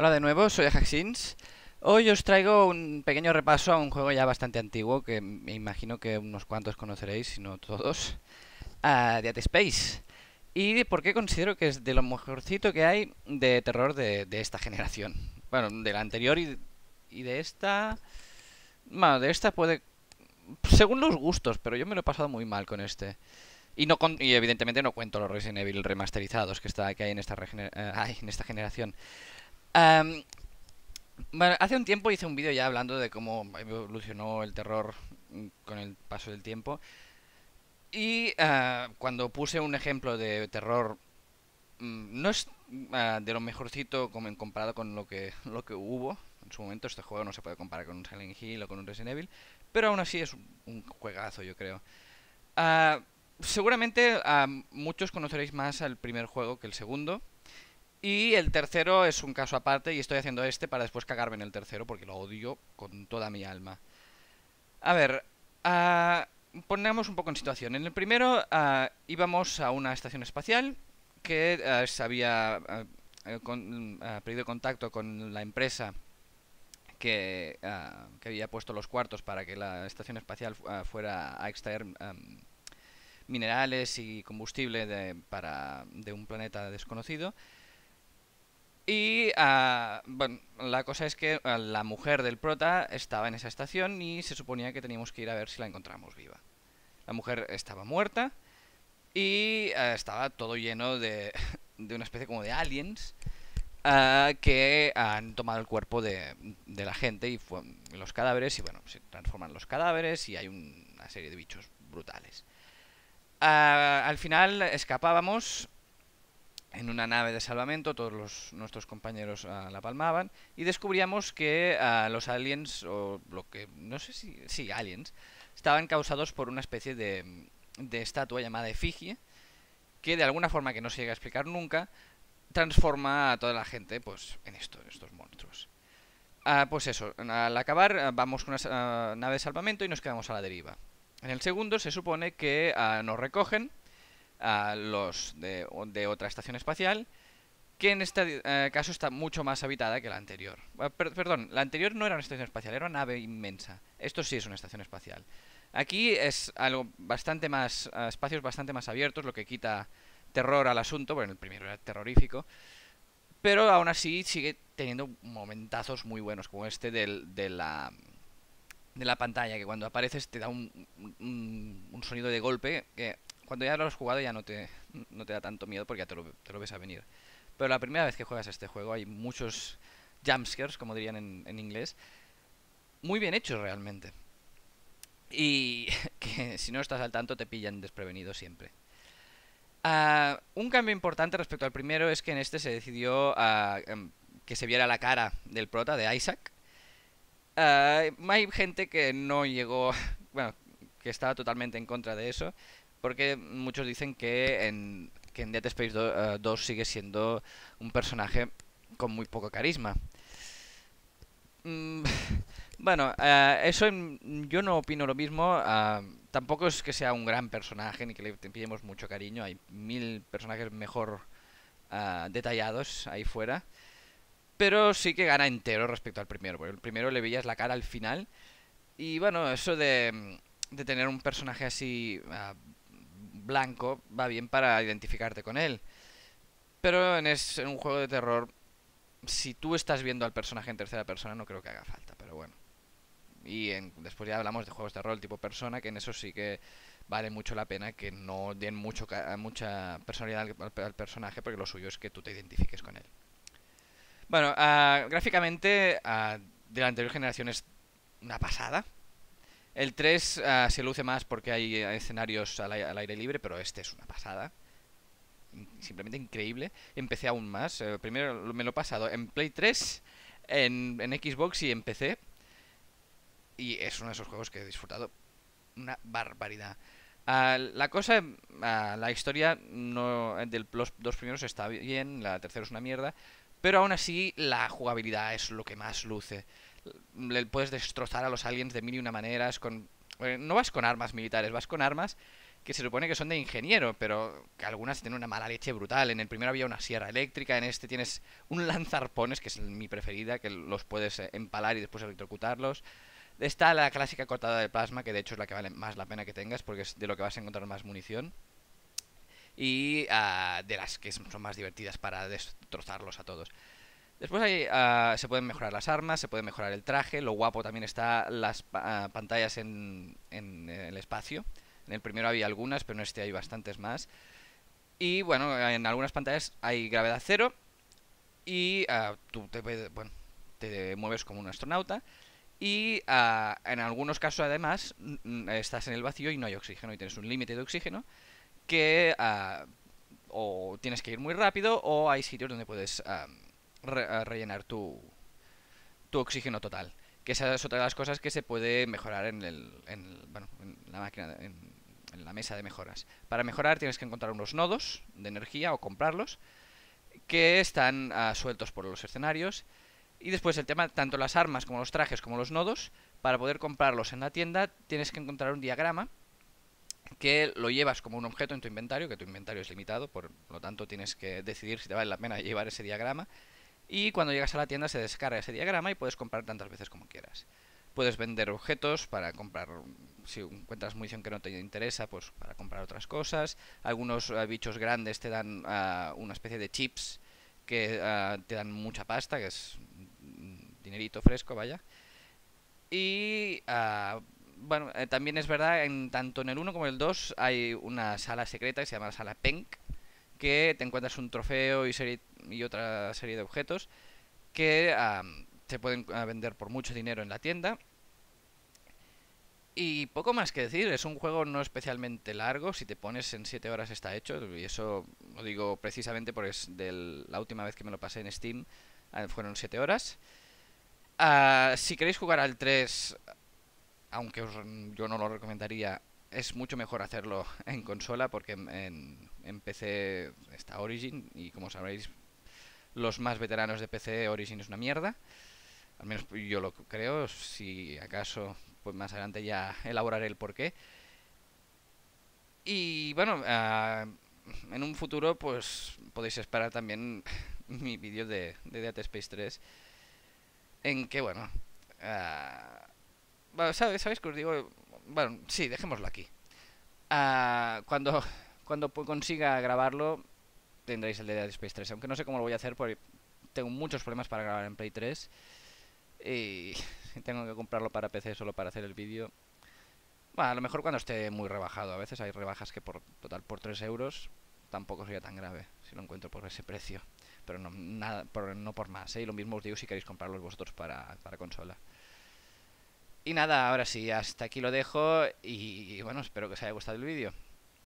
Hola de nuevo, soy Ajaxins. Hoy os traigo un pequeño repaso a un juego ya bastante antiguo que me imagino que unos cuantos conoceréis, si no todos, de Dead Space. Y porque considero que es de lo mejorcito que hay de terror de, esta generación. Bueno, de la anterior y, de esta... Bueno, de esta puede... Según los gustos, pero yo me lo he pasado muy mal con este. Y, no evidentemente no cuento los Resident Evil remasterizados que, está, que en esta, hay en esta eh, generación hace un tiempo hice un vídeo ya hablando de cómo evolucionó el terror con el paso del tiempo. Y ah, cuando puse un ejemplo de terror, mm, no es ah, de lo mejorcito como en comparado con lo que, lo que hubo en su momento. Este juego no se puede comparar con un Silent Hill o con un Resident Evil, pero aún así es un juegazo, yo creo. Uh, seguramente muchos conoceréis más al primer juego que el segundo. Y el tercero es un caso aparte y estoy haciendo este para después cagarme en el tercero porque lo odio con toda mi alma. A ver, ah, ponemos un poco en situación. En el primero ah, íbamos a una estación espacial que ah, se había eh, mm, perdido contacto con la empresa que, que, había puesto los cuartos para que la estación espacial fuera a extraer minerales y combustible de, para, de un planeta desconocido. Y ah, bueno, la cosa es que ah, la mujer del prota estaba en esa estación y se suponía que teníamos que ir a ver si la encontramos viva. La mujer estaba muerta y ah, estaba todo lleno de, de, una especie como de aliens que han tomado el cuerpo de, la gente y los cadáveres y bueno, se transforman los cadáveres y hay una serie de bichos brutales. al final escapábamos en una nave de salvamento, todos los, nuestros compañeros ah, la palmaban, y descubríamos que ah, los aliens, o lo que, no sé si, sí, aliens, estaban causados por una especie de, de estatua llamada efigie, que de alguna forma que no se llega a explicar nunca, transforma a toda la gente pues en estos monstruos. Ah, pues eso, al acabar vamos con una nave de salvamento y nos quedamos a la deriva. En el segundo se supone que nos recogen a los de, otra estación espacial, que en este eh, caso está mucho más habitada que la anterior. Ah, perdón, la anterior no era una estación espacial, era una nave inmensa. Esto sí es una estación espacial. Aquí es algo bastante más, espacios bastante más abiertos, lo que quita terror al asunto, bueno, el primero era terrorífico, pero aún así sigue teniendo momentazos muy buenos, como este del, de la de la pantalla, que cuando apareces te da un, un sonido de golpe que cuando ya lo has jugado ya no te, no te da tanto miedo porque ya te lo, ves a venir. Pero la primera vez que juegas este juego hay muchos jumpscares, como dirían en, inglés, muy bien hechos realmente. Y que si no estás al tanto te pillan desprevenido siempre. Ah, un cambio importante respecto al primero es que en este se decidió em, que se viera la cara del prota de Isaac. Ah, hay gente que no llegó, bueno, que estaba totalmente en contra de eso, porque muchos dicen que en, que en Dead Space 2, eh, sigue siendo un personaje con muy poco carisma. Mm, bueno, eh, eso yo no opino lo mismo. Ah, tampoco es que sea un gran personaje ni que le pillemos mucho cariño. Hay mil personajes mejor ah, detallados ahí fuera. Pero sí que gana entero respecto al primero. Porque el primero le veías la cara al final. Y bueno, eso de, de tener un personaje así ah, blanco va bien para identificarte con él. Pero en, es, en un juego de terror, si tú estás viendo al personaje en tercera persona, no creo que haga falta, pero bueno. Y después ya hablamos de juegos de rol tipo persona, que en eso sí que vale mucho la pena que no den mucho, mucha personalidad al, personaje, porque lo suyo es que tú te identifiques con él. Bueno, ah, gráficamente ah, de la anterior generación es una pasada. El 3 ah, se luce más porque hay eh, escenarios al, aire libre, pero este es una pasada. Simplemente increíble. Empecé aún más. Eh, primero me lo he pasado en Play 3, en, Xbox y en PC. Y es uno de esos juegos que he disfrutado una barbaridad. Ah, la cosa, ah, la historia no, eh, de los dos primeros está bien, la tercera es una mierda, pero aún así la jugabilidad es lo que más luce le puedes destrozar a los aliens de mil y una maneras. Con... Eh, no vas con armas militares, vas con armas que se supone que son de ingeniero, pero que algunas tienen una mala leche brutal. En el primero había una sierra eléctrica, en este tienes un lanzarpones, que es mi preferida, que los puedes eh, empalar y después electrocutarlos. Está la clásica cortada de plasma, que de hecho es la que vale más la pena que tengas, porque es de lo que vas a encontrar más munición. Y ah, de las que son más divertidas para destrozarlos a todos. Después ah, se pueden mejorar las armas, se puede mejorar el traje, lo guapo también está las ah, pantallas en, eh, el espacio. En el primero había algunas, pero en este hay bastantes más. Y bueno, en algunas pantallas hay gravedad cero y ah, tú te, bueno, te mueves como un astronauta. Y en algunos casos además estás en el vacío y no hay oxígeno y tienes un límite de oxígeno que o tienes que ir muy rápido o hay sitios donde puedes rellenar tu, tu oxígeno total. Que esa es otra de las cosas que se puede mejorar en, el, en, la máquina, en, la mesa de mejoras. Para mejorar tienes que encontrar unos nodos de energía o comprarlos que están ah, sueltos por los escenarios. Y después el tema, tanto las armas como los trajes como los nodos, para poder comprarlos en la tienda tienes que encontrar un diagrama que lo llevas como un objeto en tu inventario, que tu inventario es limitado, por lo tanto tienes que decidir si te vale la pena llevar ese diagrama y cuando llegas a la tienda se descarga ese diagrama y puedes comprar tantas veces como quieras. Puedes vender objetos para comprar, si encuentras munición que no te interesa, pues para comprar otras cosas. Algunos eh, bichos grandes te dan ah, una especie de chips que ah, te dan mucha pasta, que es mm, dinerito fresco, vaya. Y ah, bueno, eh, también es verdad, en, tanto en el 1 como en el 2 hay una sala secreta que se llama la sala Penk, que te encuentras un trofeo y, serie, y otra serie de objetos que te se pueden ah, vender por mucho dinero en la tienda. Y poco más que decir, es un juego no especialmente largo, si te pones en 7 horas está hecho, y eso lo digo precisamente porque es de la última vez que me lo pasé en Steam, ah, fueron 7 horas. Ah, si queréis jugar al 3, aunque yo no lo recomendaría, es mucho mejor hacerlo en consola porque en, PC está Origin y como sabréis los más veteranos de PC Origin es una mierda. Al menos yo lo creo, si acaso pues más adelante ya elaboraré el porqué. Y bueno, ah, en un futuro pues podéis esperar también mi vídeo de, de Space 3 en que bueno, ah, ¿sabéis, ¿sabéis que os digo? Bueno, sí, dejémoslo aquí. Ah, cuando, cuando consiga grabarlo, tendréis el de Dead Space 3. Aunque no sé cómo lo voy a hacer porque tengo muchos problemas para grabar en Play 3. Y tengo que comprarlo para PC solo para hacer el vídeo. Bueno, a lo mejor cuando esté muy rebajado. A veces hay rebajas que por total por 3 euros tampoco sería tan grave si lo encuentro por ese precio. Pero no, nada, por, no por más. ¿eh? Y lo mismo os digo si queréis comprarlos vosotros para, para consola. Y nada, ahora sí, hasta aquí lo dejo y, bueno, espero que os haya gustado el vídeo.